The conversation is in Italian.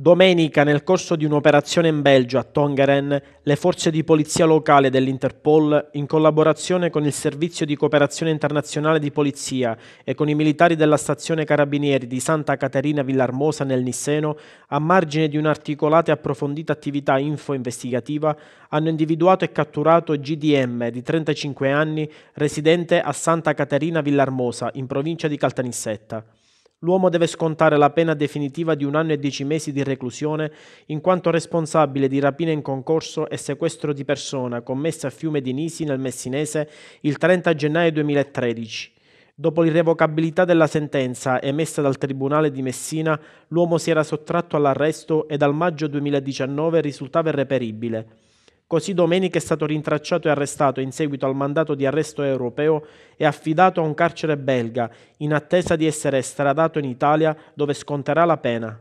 Domenica, nel corso di un'operazione in Belgio a Tongeren, le forze di polizia locale dell'Interpol, in collaborazione con il Servizio di Cooperazione Internazionale di Polizia e con i militari della stazione Carabinieri di Santa Caterina Villarmosa nel Nisseno, a margine di un'articolata e approfondita attività info-investigativa, hanno individuato e catturato GDM di 35 anni, residente a Santa Caterina Villarmosa, in provincia di Caltanissetta. L'uomo deve scontare la pena definitiva di un anno e dieci mesi di reclusione in quanto responsabile di rapina in concorso e sequestro di persona commessa a Fiume di Nisi nel Messinese il 30 gennaio 2013. Dopo l'irrevocabilità della sentenza emessa dal Tribunale di Messina, l'uomo si era sottratto all'arresto e dal maggio 2019 risultava irreperibile. Così domenica è stato rintracciato e arrestato in seguito al mandato di arresto europeo e affidato a un carcere belga, in attesa di essere estradato in Italia dove sconterà la pena.